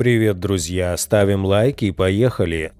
Привет, друзья! Ставим лайки и поехали!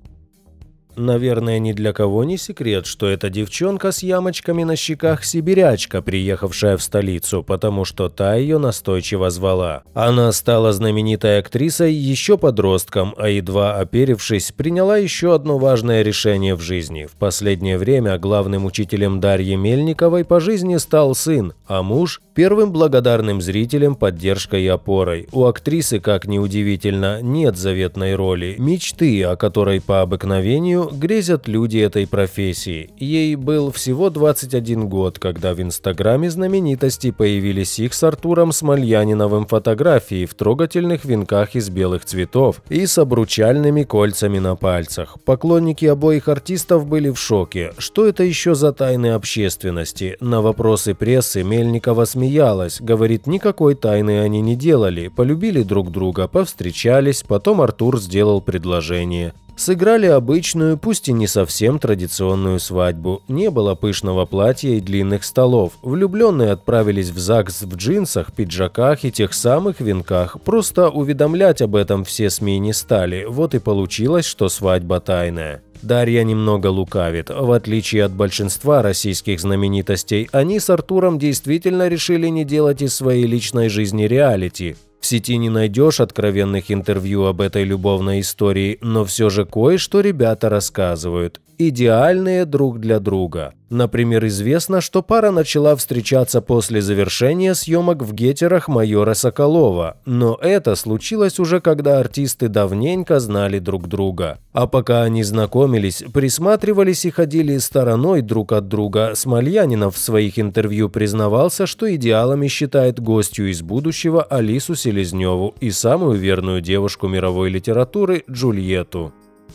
Наверное, ни для кого не секрет, что эта девчонка с ямочками на щеках сибирячка, приехавшая в столицу, потому что та ее настойчиво звала. Она стала знаменитой актрисой еще подростком, а едва оперившись, приняла еще одно важное решение в жизни. В последнее время главным учителем Дарьи Мельниковой по жизни стал сын, а муж Первым благодарным зрителям поддержкой и опорой. У актрисы, как ни удивительно, нет заветной роли, мечты, о которой по обыкновению грезят люди этой профессии. Ей был всего 21 год, когда в инстаграме знаменитости появились их с Артуром Смольяниновым фотографии в трогательных венках из белых цветов и с обручальными кольцами на пальцах. Поклонники обоих артистов были в шоке. Что это еще за тайны общественности? На вопросы прессы Мельникова смеялся смеялась, говорит, никакой тайны они не делали, полюбили друг друга, повстречались, потом Артур сделал предложение сыграли обычную, пусть и не совсем традиционную свадьбу. Не было пышного платья и длинных столов. Влюбленные отправились в ЗАГС в джинсах, пиджаках и тех самых венках. Просто уведомлять об этом все СМИ не стали. Вот и получилось, что свадьба тайная. Дарья немного лукавит. В отличие от большинства российских знаменитостей, они с Артуром действительно решили не делать из своей личной жизни реалити. В сети не найдешь откровенных интервью об этой любовной истории, но все же кое-что ребята рассказывают, идеальные друг для друга. Например, известно, что пара начала встречаться после завершения съемок в гетерах майора Соколова, но это случилось уже когда артисты давненько знали друг друга. А пока они знакомились, присматривались и ходили стороной друг от друга, Смольянинов в своих интервью признавался, что идеалами считает гостью из будущего Алису Селезневу и самую верную девушку мировой литературы Джульетту.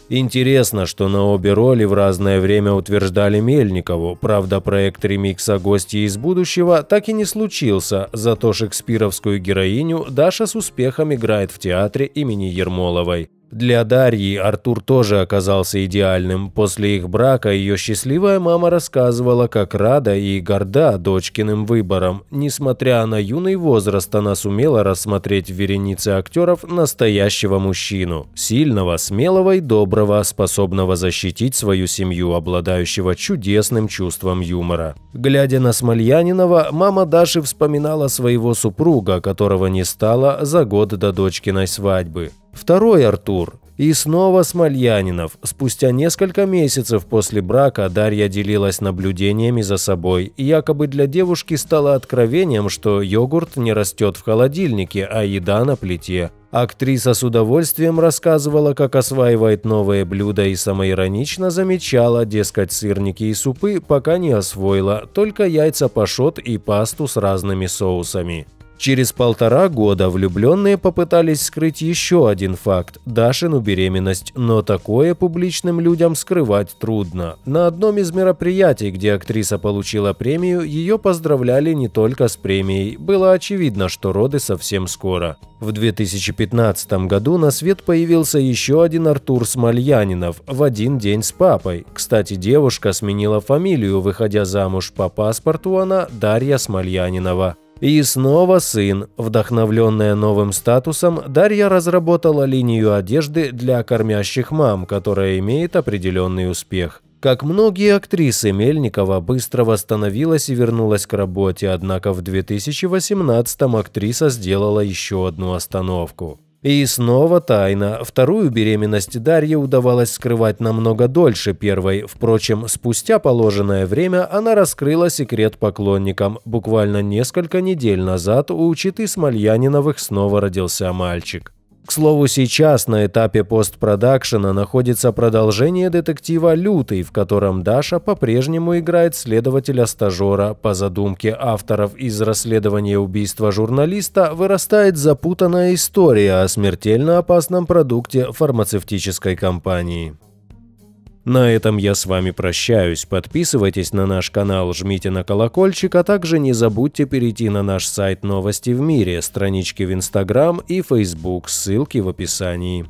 Интересно, что на обе роли в разное время утверждали Мельникову, правда проект ремикса «Гости из будущего» так и не случился, зато шекспировскую героиню Даша с успехом играет в театре имени Ермоловой. Для Дарьи Артур тоже оказался идеальным. После их брака ее счастливая мама рассказывала, как рада и горда дочкиным выбором. Несмотря на юный возраст, она сумела рассмотреть в веренице актеров настоящего мужчину. Сильного, смелого и доброго, способного защитить свою семью, обладающего чудесным чувством юмора. Глядя на Смольянинова, мама Даши вспоминала своего супруга, которого не стало за год до дочкиной свадьбы. Второй Артур. И снова Смольянинов. Спустя несколько месяцев после брака Дарья делилась наблюдениями за собой. Якобы для девушки стало откровением, что йогурт не растет в холодильнике, а еда на плите. Актриса с удовольствием рассказывала, как осваивает новые блюда и самоиронично замечала, дескать, сырники и супы пока не освоила, только яйца пашот и пасту с разными соусами. Через полтора года влюбленные попытались скрыть еще один факт – Дашину беременность, но такое публичным людям скрывать трудно. На одном из мероприятий, где актриса получила премию, ее поздравляли не только с премией, было очевидно, что роды совсем скоро. В 2015 году на свет появился еще один Артур Смольянинов в один день с папой. Кстати, девушка сменила фамилию, выходя замуж по паспорту она Дарья Смольянинова. И снова сын. Вдохновленная новым статусом, Дарья разработала линию одежды для кормящих мам, которая имеет определенный успех. Как многие актрисы, Мельникова быстро восстановилась и вернулась к работе, однако в 2018 актриса сделала еще одну остановку. И снова тайна. Вторую беременность Дарье удавалось скрывать намного дольше первой. Впрочем, спустя положенное время она раскрыла секрет поклонникам. Буквально несколько недель назад у учиты Смольяниновых снова родился мальчик. К слову, сейчас на этапе постпродакшена находится продолжение детектива «Лютый», в котором Даша по-прежнему играет следователя-стажера. По задумке авторов из расследования убийства журналиста вырастает запутанная история о смертельно опасном продукте фармацевтической компании. На этом я с вами прощаюсь. Подписывайтесь на наш канал, жмите на колокольчик, а также не забудьте перейти на наш сайт «Новости в мире», странички в Инстаграм и Фейсбук, ссылки в описании.